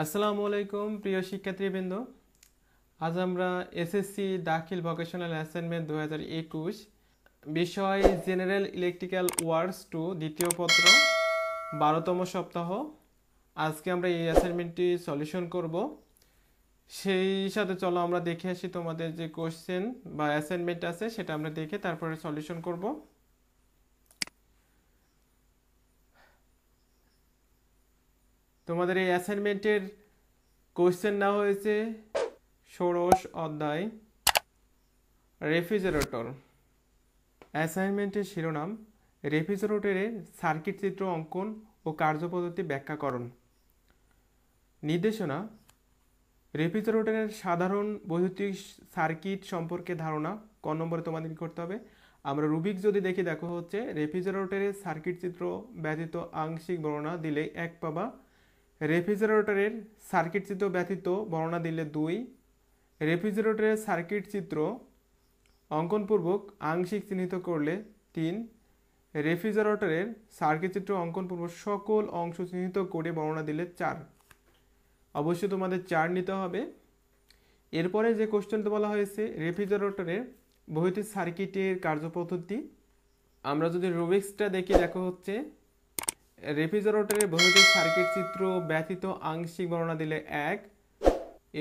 আসসালামু আলাইকুম প্রিয় শিক্ষার্থীবৃন্দ আজ আমরা এসএসসি দাখিল ভোকেশনাল অ্যাসাইনমেন্ট দু হাজার একুশ বিষয় জেনারেল ইলেকট্রিক্যাল ওয়ার্ডস টু দ্বিতীয় পত্র বারোতম সপ্তাহ আজকে আমরা এই অ্যাসাইনমেন্টটি সলিউশন করব সেই সাথে চলো আমরা দেখে আসি তোমাদের যে কোশ্চেন বা অ্যাসাইনমেন্ট আছে সেটা আমরা দেখে তারপরে সলিউশন করবো তোমাদের এই অ্যাসাইনমেন্টের কোয়েশ্চেন নেওয়া হয়েছে ষোড়শ অধ্যায় রেফ্রিজারেটর অ্যাসাইনমেন্টের শিরোনাম রেফ্রিজারেটরের সার্কিট চিত্র অঙ্কন ও কার্যপদ্ধতি ব্যাখ্যাকরণ নির্দেশনা রেফ্রিজারেটরের সাধারণ বৈদ্যুতিক সার্কিট সম্পর্কে ধারণা ক নম্বরে তোমাদের করতে হবে আমরা রুবিক যদি দেখি দেখো হচ্ছে রেফ্রিজারেটরের সার্কিট চিত্র ব্যতীত আংশিক বর্ণনা দিলে এক পাবা রেফ্রিজারেটরের সার্কিট চিত্র ব্যতীত বর্ণনা দিলে দুই রেফ্রিজারেটরের সার্কিট চিত্র অঙ্কনপূর্বক আংশিক চিহ্নিত করলে তিন রেফ্রিজারেটরের সার্কিট চিত্র অঙ্কনপূর্বক সকল অংশ চিহ্নিত করে বর্ণনা দিলে চার অবশ্যই তোমাদের চার নিতে হবে এরপরে যে কোশ্চেনটা বলা হয়েছে রেফ্রিজারেটরের বহির্ভূত সার্কিটের কার্যপদ্ধতি আমরা যদি রুবিক্সটা দেখি দেখো হচ্ছে রেফ্রিজারেটরের ভৌতিক সার্কিট চিত্র ব্যতীত আংশিক বর্ণনা দিলে এক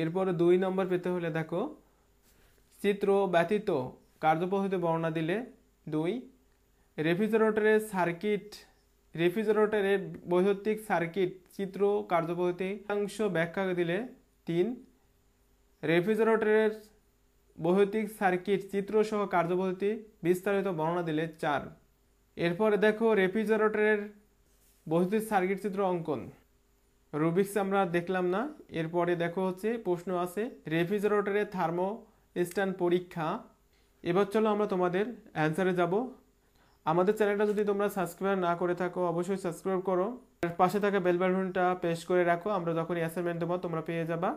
এরপরে দুই নম্বর পেতে হলে দেখো চিত্র ব্যতীত কার্যপদ্ধতি বর্ণনা দিলে দুই রেফ্রিজারেটরের সার্কিট রেফ্রিজারেটরের বৈদ্যুতিক সার্কিট চিত্র কার্যপদ্ধতি অংশ ব্যাখ্যা দিলে তিন রেফ্রিজারেটরের বৈদ্যুতিক সার্কিট চিত্র সহ কার্যপদ্ধতি বিস্তারিত বর্ণনা দিলে চার এরপরে দেখো রেফ্রিজারেটরের বহির্ভূত সার্কিট চিত্র অঙ্কন রুবিক্স আমরা দেখলাম না এরপরে দেখো হচ্ছে প্রশ্ন আছে রেফ্রিজারেটরের থার্মো স্ট্যান্ড পরীক্ষা এবার চলো আমরা তোমাদের অ্যান্সারে যাব আমাদের চ্যানেলটা যদি তোমরা সাবস্ক্রাইব না করে থাকো অবশ্যই সাবস্ক্রাইব করো পাশে থাকা বেল প্রেস করে রাখো আমরা যখনই অ্যাসাইনমেন্ট দেবো তোমরা পেয়ে যাবা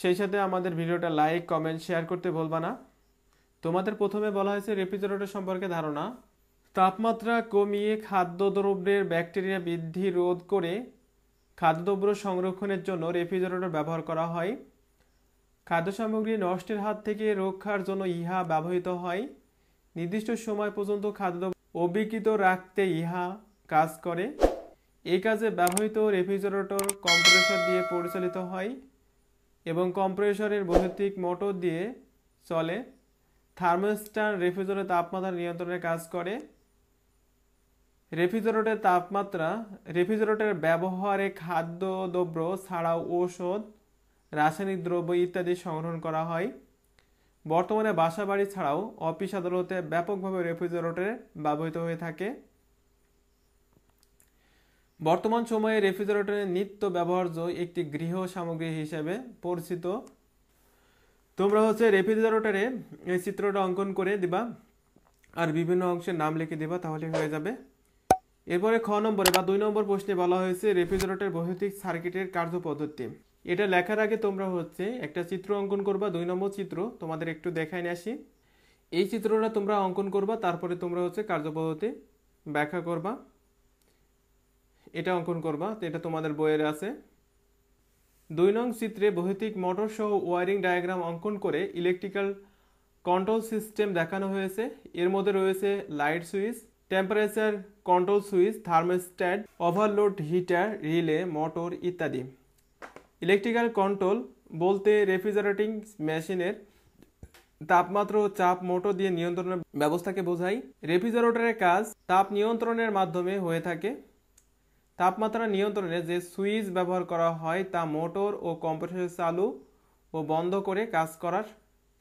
সেই সাথে আমাদের ভিডিওটা লাইক কমেন্ট শেয়ার করতে ভুলবা না তোমাদের প্রথমে বলা হয়েছে রেফ্রিজারেটর সম্পর্কে ধারণা তাপমাত্রা কমিয়ে খাদ্যদ্রব্যের ব্যাকটেরিয়া বৃদ্ধি রোধ করে খাদ্যদ্রব্য সংরক্ষণের জন্য রেফ্রিজারেটর ব্যবহার করা হয় খাদ্য সামগ্রী নষ্টের হাত থেকে রক্ষার জন্য ইহা ব্যবহৃত হয় নির্দিষ্ট সময় পর্যন্ত খাদ্য অবিকৃত রাখতে ইহা কাজ করে এই কাজে ব্যবহৃত রেফ্রিজারেটর কম্প্রেসর দিয়ে পরিচালিত হয় এবং কম্প্রেসরের বৈদ্যুতিক মোটর দিয়ে চলে থার্মোস্টার রেফ্রিজারেটর তাপমাত্রা নিয়ন্ত্রণের কাজ করে রেফ্রিজারেটরের তাপমাত্রা রেফ্রিজারেটর ব্যবহারে খাদ্য দ্রব্য ছাড়াও ঔষধ রাসায়নিক দ্রব্য ইত্যাদি সংগ্রহণ করা হয় বর্তমানে বাসা বাড়ি ছাড়াও অফিস আদালতে ব্যাপকভাবে রেফ্রিজারেটর ব্যবহৃত হয়ে থাকে বর্তমান সময়ে রেফ্রিজারেটরের নিত্য ব্যবহার্য একটি গৃহ সামগ্রী হিসেবে পরিচিত তোমরা হচ্ছে রেফ্রিজারেটরে এই চিত্রটা অঙ্কন করে দিবা আর বিভিন্ন অংশের নাম লিখে দিবা তাহলে হয়ে যাবে এরপরে খ নম্বরে বা দুই নম্বর প্রশ্নে বলা হয়েছে রেফ্রিজারেটর বৈদ্যুতিক সার্কিটের কার্যপদ্ধতি এটা লেখার আগে তোমরা হচ্ছে একটা চিত্র অঙ্কন করবা দুই নম্বর চিত্র তোমাদের একটু দেখায় নিয়ে আসি এই চিত্রটা তোমরা অঙ্কন করবা তারপরে তোমরা হচ্ছে কার্যপদ্ধতি ব্যাখ্যা করবা এটা অঙ্কন করবা এটা তোমাদের বইয়ের আছে দুই নং চিত্রে বৈদ্যুতিক মোটর সহ ওয়ারিং ডায়াগ্রাম অঙ্কন করে ইলেকট্রিক্যাল কন্ট্রোল সিস্টেম দেখানো হয়েছে এর মধ্যে রয়েছে light switch temperature control switch thermostat overload heater relay motor ইত্যাদি ইলেকট্রিক্যাল কন্ট্রোল বলতে রেফ্রিজারেটিং মেশিনের তাপমাত্রা ও চাপ মোটর দিয়ে নিয়ন্ত্রণের ব্যবস্থাকে বোঝায় রেফ্রিজারেটরের কাজ তাপ নিয়ন্ত্রণের মাধ্যমে হয়ে থাকে তাপমাত্রা নিয়ন্ত্রণে যে সুইচ ব্যবহার করা হয় তা মোটর ও কম্প্রেসর চালু ও বন্ধ করে কাজ করার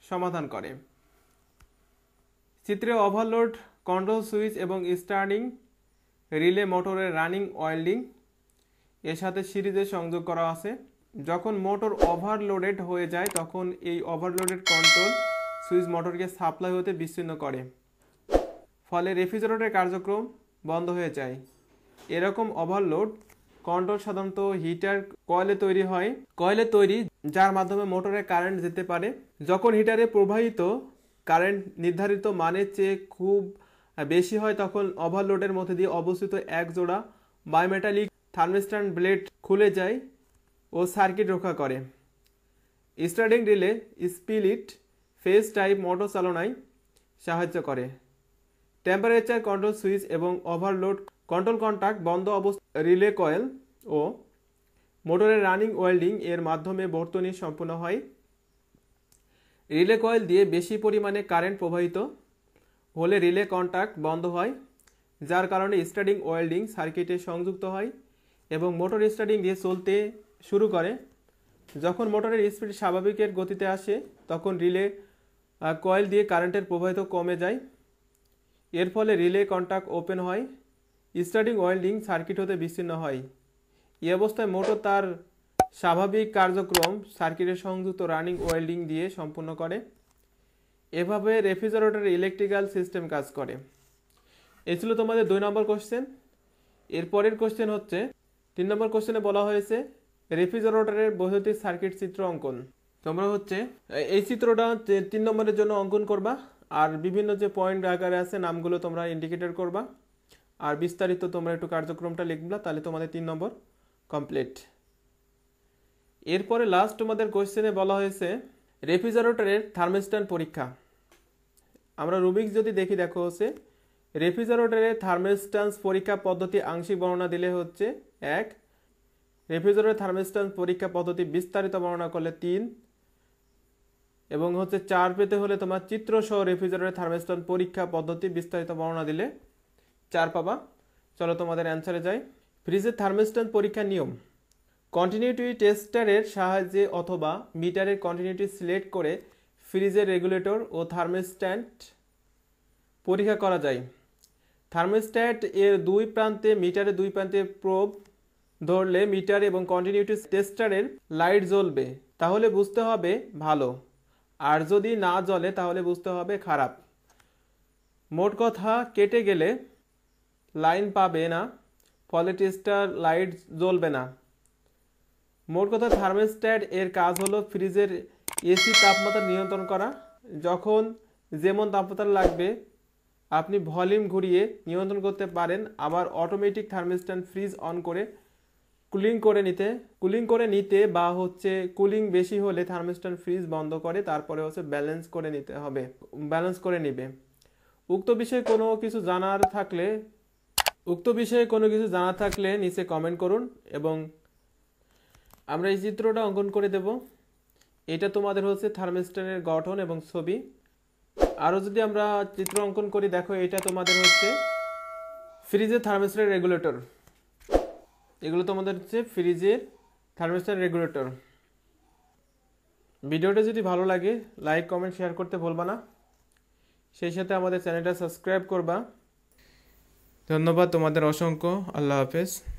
সমাধান করে চিত্রে ওভারলোড কন্ট্রোল সুইচ এবং স্টার্টিং রিলে মোটরের রানিং ওয়েল্ডিং এর সাথে সিরিজে সংযোগ করা আছে যখন মোটর ওভারলোডেড হয়ে যায় তখন এই ওভারলোডেড কন্ট্রোল সুইচ মোটরকে সাপ্লাই হতে বিচ্ছিন্ন করে ফলে রেফ্রিজারেটরের কার্যক্রম বন্ধ হয়ে যায় এরকম ওভারলোড কন্ট্রোল সাধারণত হিটার কয়েলে তৈরি হয় কয়েলে তৈরি যার মাধ্যমে মোটরে কারেন্ট যেতে পারে যখন হিটারে প্রবাহিত কারেন্ট নির্ধারিত মানের চেয়ে খুব বেশি হয় তখন ওভারলোডের মধ্যে দিয়ে অবস্থিত এক জোড়া বায়োমেটালিক থার্মিস্টান ব্লেড খুলে যায় ও সার্কিট রক্ষা করে starting relay split phase type motor চালনায় সাহায্য করে টেম্পারেচার কন্ট্রোল সুইচ এবং ওভারলোড কন্ট্রোল কন্ট্যাক্ট বন্ধ অবস্থা রিলে কয়েল ও মোটরের রানিং ওয়েল্ডিং এর মাধ্যমে বর্তনী সম্পূর্ণ হয় রিলে কয়েল দিয়ে বেশি পরিমাণে কারেন্ট প্রবাহিত হলে রিলে কন্ট্যাক্ট বন্ধ হয় যার কারণে স্টার্টিং ওয়েল্ডিং সার্কিটে সংযুক্ত হয় এবং মোটর স্টার্টিং দিয়ে চলতে শুরু করে যখন মোটরের স্পিড স্বাভাবিকের গতিতে আসে তখন রিলে কয়েল দিয়ে কারেন্টের প্রবাহিত কমে যায় এর ফলে রিলে কন্ট্যাক্ট ওপেন হয় স্টার্টিং ওয়েল্ডিং সার্কিট হতে বিচ্ছিন্ন হয় এই অবস্থায় মোটর তার স্বাভাবিক কার্যক্রম সার্কিটের সংযুক্ত রানিং ওয়েল্ডিং দিয়ে সম্পূর্ণ করে এভাবে রেফ্রিজারেটরের ইলেকট্রিক্যাল সিস্টেম কাজ করে এ ছিল তোমাদের দুই নম্বর কোশ্চেন এরপরের কোশ্চেন হচ্ছে তিন নম্বর কোশ্চেনে বলা হয়েছে রেফ্রিজারেটরের বৈদ্যুতিক সার্কিট চিত্র অঙ্কন তোমরা হচ্ছে এই চিত্রটা তিন নম্বরের জন্য অঙ্কন করবা আর বিভিন্ন যে পয়েন্ট আকারে আছে নামগুলো তোমরা ইন্ডিকেটর করবা আর বিস্তারিত তোমরা একটু কার্যক্রমটা লিখবা তাহলে তোমাদের তিন নম্বর কমপ্লিট এরপরে লাস্ট তোমাদের কোশ্চেনে বলা হয়েছে রেফ্রিজারেটরের থার্মোস্ট্যান্ড পরীক্ষা আমরা রুবিক্স যদি দেখি দেখো হচ্ছে রেফ্রিজারেটরের থার্মেস্টান্স পরীক্ষা পদ্ধতি আংশিক বর্ণনা দিলে হচ্ছে এক রেফ্রিজারেটর থার্মেস্টান্স পরীক্ষা পদ্ধতি বিস্তারিত বর্ণনা করলে তিন এবং হচ্ছে চার পেতে হলে তোমার চিত্র সহ রেফ্রিজারেটর থার্মিস্টান পরীক্ষা পদ্ধতি বিস্তারিত বর্ণনা দিলে চার পাবা চলো তোমাদের অ্যান্সারে যাই ফ্রিজের থার্মেস্টান পরীক্ষা নিয়ম কন্টিনিউটি টেস্টারের সাহায্যে অথবা মিটারের কন্টিনিউটি সিলেক্ট করে ফ্রিজের রেগুলেটর ও থার্মোস্ট্যাট পরীক্ষা করা যায় থার্মোস্ট্যাট এর দুই প্রান্তে মিটারে দুই প্রান্তে প্রোব ধরলে মিটার এবং কন্টিনিউটি টেস্টারের লাইট জ্বলবে তাহলে বুঝতে হবে ভালো আর যদি না জ্বলে তাহলে বুঝতে হবে খারাপ মোট কথা কেটে গেলে লাইন পাবে না ফলে টেস্টার লাইট জ্বলবে না মোট কথা থার্মোস্ট্যাট এর কাজ হলো ফ্রিজের এসি তাপমাত্রা নিয়ন্ত্রণ করা যখন যেমন তাপমাত্রা লাগবে আপনি ভলিউম ঘুরিয়ে নিয়ন্ত্রণ করতে পারেন আবার অটোমেটিক থার্মিস্ট্যান্ড ফ্রিজ অন করে কুলিং করে নিতে কুলিং করে নিতে বা হচ্ছে কুলিং বেশি হলে থার্মিস্ট্যান্ড ফ্রিজ বন্ধ করে তারপরে হচ্ছে ব্যালেন্স করে নিতে হবে ব্যালেন্স করে নিবে উক্ত বিষয়ে কোনো কিছু জানার থাকলে উক্ত বিষয়ে কোনো কিছু জানা থাকলে নিচে কমেন্ট করুন এবং আমরা এই চিত্রটা অঙ্কন করে দেবো এটা তোমাদের হচ্ছে থার্মিস্টারের গঠন এবং ছবি আরও যদি আমরা চিত্র অঙ্কন করি দেখো এটা তোমাদের হচ্ছে ফ্রিজের থার্মিস্টারের রেগুলেটর এগুলো তোমাদের হচ্ছে ফ্রিজের থার্মেস্টার রেগুলেটর ভিডিওটা যদি ভালো লাগে লাইক কমেন্ট শেয়ার করতে ভুলবা না সেই সাথে আমাদের চ্যানেলটা সাবস্ক্রাইব করবা ধন্যবাদ তোমাদের অসংখ্য আল্লাহ হাফেজ